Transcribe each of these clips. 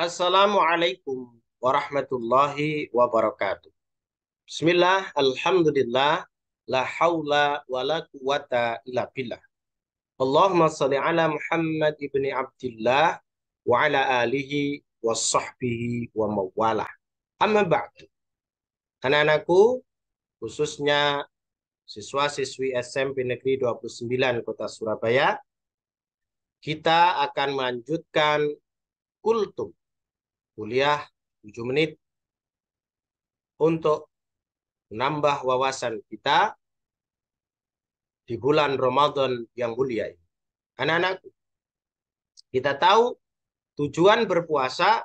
Assalamualaikum warahmatullahi wabarakatuh. Bismillah, alhamdulillah, la hawla wa la quwata illa billah. Allahumma salli ala Muhammad ibn Abdullah wa ala alihi wa sahbihi wa mawala. Amma ba'du. Anak-anakku, khususnya siswa-siswi SMP Negeri 29 Kota Surabaya, kita akan melanjutkan kultum, kuliah 7 menit untuk menambah wawasan kita di bulan Ramadan yang mulia ini. Anak-anakku, kita tahu Tujuan berpuasa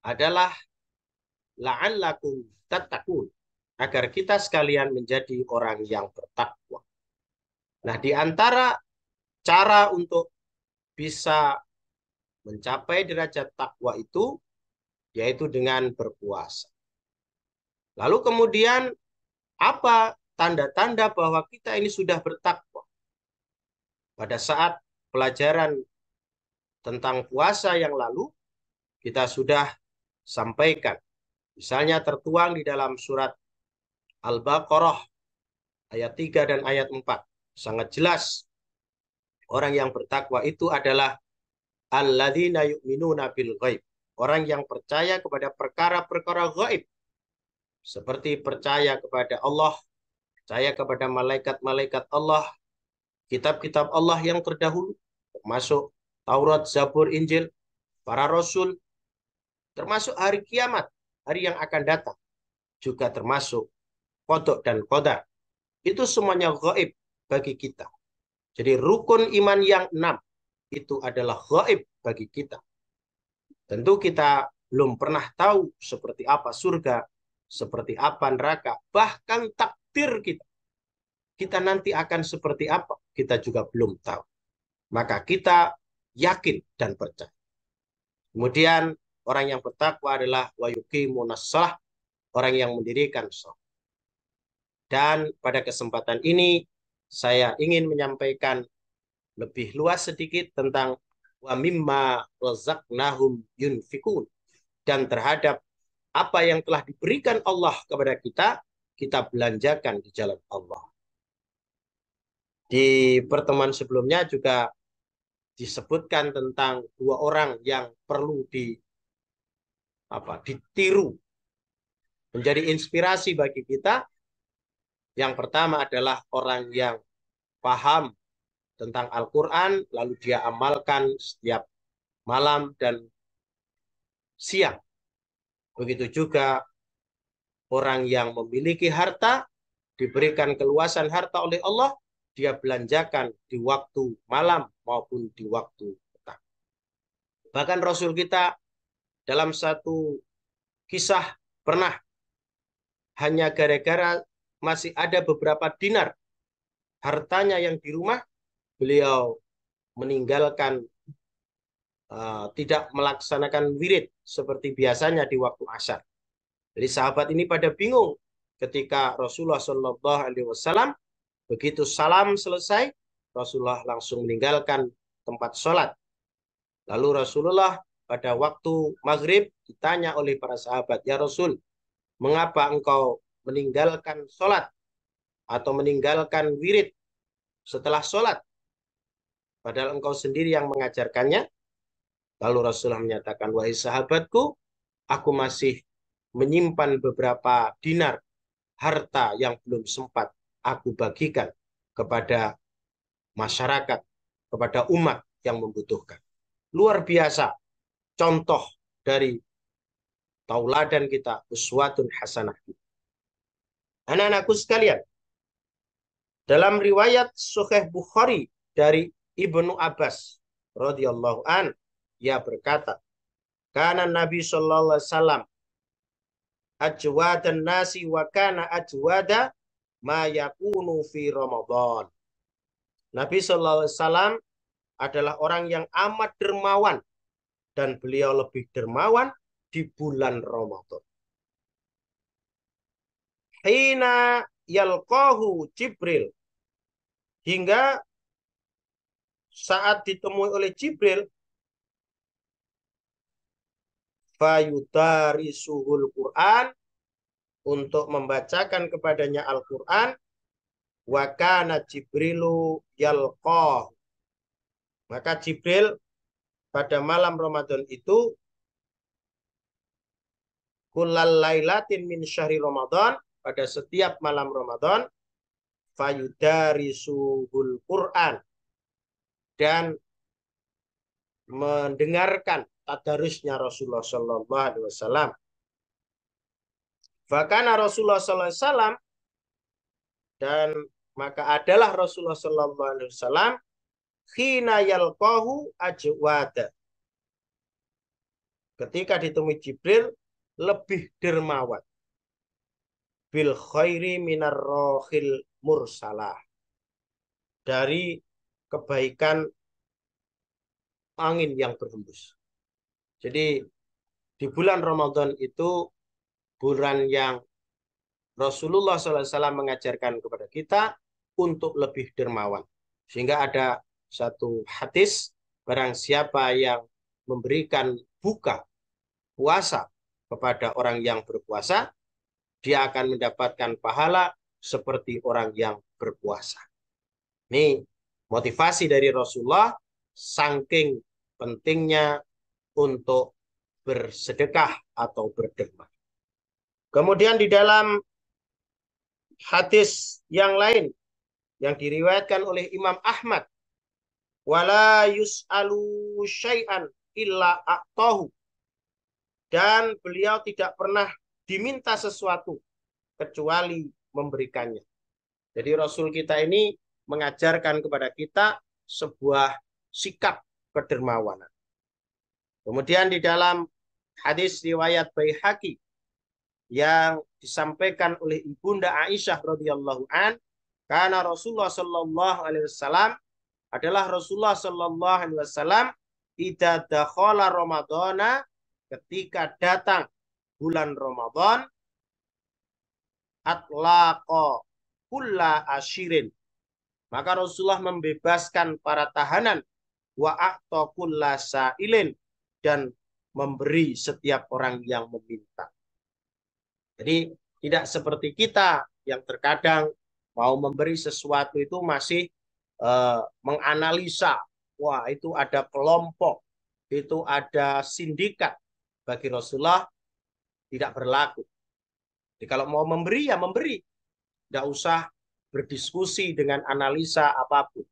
adalah la'allakum tattaqun agar kita sekalian menjadi orang yang bertakwa. Nah, di antara cara untuk bisa mencapai derajat takwa itu yaitu dengan berpuasa. Lalu kemudian apa tanda-tanda bahwa kita ini sudah bertakwa? Pada saat pelajaran tentang puasa yang lalu kita sudah sampaikan. Misalnya tertuang di dalam surat Al-Baqarah ayat 3 dan ayat 4. Sangat jelas orang yang bertakwa itu adalah alladzina yu'minuna bil ghaib. Orang yang percaya kepada perkara-perkara gaib. Seperti percaya kepada Allah, percaya kepada malaikat-malaikat Allah, kitab-kitab Allah yang terdahulu, termasuk Taurat, Zabur, Injil, para rasul, termasuk hari kiamat, hari yang akan datang, juga termasuk kodok dan kodar. Itu semuanya gaib bagi kita. Jadi rukun iman yang enam itu adalah gaib bagi kita. Tentu kita belum pernah tahu seperti apa surga, seperti apa neraka, bahkan takdir kita. Kita nanti akan seperti apa, kita juga belum tahu. Maka kita yakin dan percaya. Kemudian orang yang bertakwa adalah wayuki munasalah, orang yang mendirikan sholat. Dan pada kesempatan ini saya ingin menyampaikan lebih luas sedikit tentang wa mimma razaqnahum yunfikun dan terhadap apa yang telah diberikan Allah kepada kita kita belanjakan di jalan Allah. Di pertemuan sebelumnya juga disebutkan tentang dua orang yang perlu di apa ditiru menjadi inspirasi bagi kita. Yang pertama adalah orang yang paham tentang Al-Quran, lalu dia amalkan setiap malam dan siang. Begitu juga orang yang memiliki harta, diberikan keluasan harta oleh Allah, dia belanjakan di waktu malam maupun di waktu petang. Bahkan Rasul kita dalam satu kisah pernah hanya gara-gara masih ada beberapa dinar hartanya yang di rumah beliau meninggalkan uh, tidak melaksanakan wirid seperti biasanya di waktu asar. Jadi sahabat ini pada bingung ketika Rasulullah Shallallahu Alaihi Wasallam Begitu salam selesai, Rasulullah langsung meninggalkan tempat sholat. Lalu Rasulullah pada waktu maghrib ditanya oleh para sahabat, Ya Rasul, mengapa engkau meninggalkan sholat atau meninggalkan wirid setelah sholat? Padahal engkau sendiri yang mengajarkannya. Lalu Rasulullah menyatakan, Wahai sahabatku, aku masih menyimpan beberapa dinar harta yang belum sempat aku bagikan kepada masyarakat, kepada umat yang membutuhkan. Luar biasa contoh dari tauladan kita, uswatun hasanah Anak-anakku sekalian, dalam riwayat Sahih Bukhari dari Ibnu Abbas radhiyallahu an, ia berkata, karena Nabi sallallahu alaihi wasallam ajwadan nasi wa ajwada ma yakunu fi Ramadan. Nabi Shallallahu Alaihi adalah orang yang amat dermawan dan beliau lebih dermawan di bulan Ramadan. Hina yalqahu Jibril hingga saat ditemui oleh Jibril fayudari suhul Quran untuk membacakan kepadanya Al-Quran. wakana Jibrilu Yalqoh. Maka Jibril pada malam Ramadan itu kulal lailatin min syahri Ramadan pada setiap malam Ramadan fayudari suhul Quran dan mendengarkan tadarusnya Rasulullah Shallallahu Alaihi Wasallam. Fakana Rasulullah sallallahu alaihi wasallam dan maka adalah Rasulullah sallallahu alaihi wasallam khina yalqahu ajwada. Ketika ditemui Jibril lebih dermawan. Bil khairi minar rohil mursalah. Dari kebaikan angin yang berhembus. Jadi di bulan Ramadan itu bulan yang Rasulullah SAW mengajarkan kepada kita untuk lebih dermawan. Sehingga ada satu hadis, barang siapa yang memberikan buka puasa kepada orang yang berpuasa, dia akan mendapatkan pahala seperti orang yang berpuasa. Ini motivasi dari Rasulullah saking pentingnya untuk bersedekah atau berderma. Kemudian di dalam hadis yang lain yang diriwayatkan oleh Imam Ahmad wala yus'alu syai'an illa a'tahu dan beliau tidak pernah diminta sesuatu kecuali memberikannya. Jadi Rasul kita ini mengajarkan kepada kita sebuah sikap kedermawanan. Kemudian di dalam hadis riwayat Baihaqi yang disampaikan oleh ibunda Aisyah radhiyallahu an karena Rasulullah sallallahu alaihi wasallam adalah Rasulullah sallallahu alaihi wasallam idza dakhala Ramadana ketika datang bulan Ramadan atlaqa kulla ashirin maka Rasulullah membebaskan para tahanan wa a'ta kulla sa'ilin dan memberi setiap orang yang meminta jadi tidak seperti kita yang terkadang mau memberi sesuatu itu masih eh, menganalisa. Wah, itu ada kelompok, itu ada sindikat. Bagi Rasulullah tidak berlaku. Jadi kalau mau memberi ya memberi. Tidak usah berdiskusi dengan analisa apapun.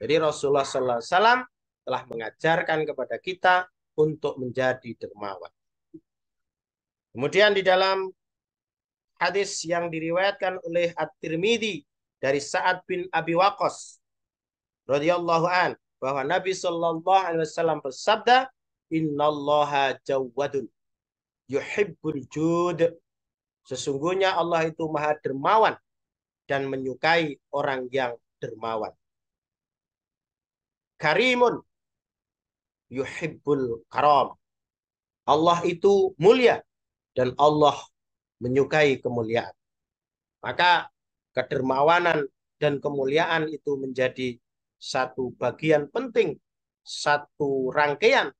Jadi Rasulullah sallallahu alaihi wasallam telah mengajarkan kepada kita untuk menjadi dermawan. Kemudian di dalam hadis yang diriwayatkan oleh At-Tirmidzi dari Sa'ad bin Abi Waqqas radhiyallahu an bahwa Nabi Shallallahu alaihi wasallam bersabda, "Innallaha jawadun yuhibbul jud." Sesungguhnya Allah itu maha dermawan dan menyukai orang yang dermawan. Karimun yuhibbul karam. Allah itu mulia dan Allah menyukai kemuliaan. Maka kedermawanan dan kemuliaan itu menjadi satu bagian penting, satu rangkaian.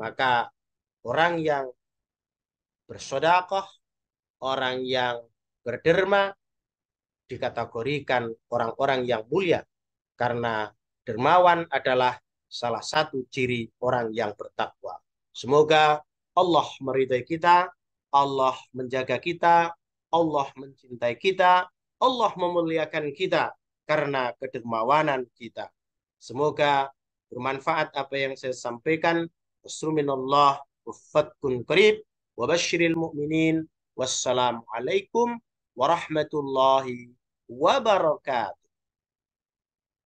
Maka orang yang bersodakoh, orang yang berderma, dikategorikan orang-orang yang mulia. Karena dermawan adalah salah satu ciri orang yang bertakwa. Semoga Allah meridai kita Allah menjaga kita, Allah mencintai kita, Allah memuliakan kita karena kedermawanan kita. Semoga bermanfaat apa yang saya sampaikan. Wassalamualaikum wafatkun qarib wa basyiril mu'minin. Wassalamualaikum warahmatullahi wabarakatuh.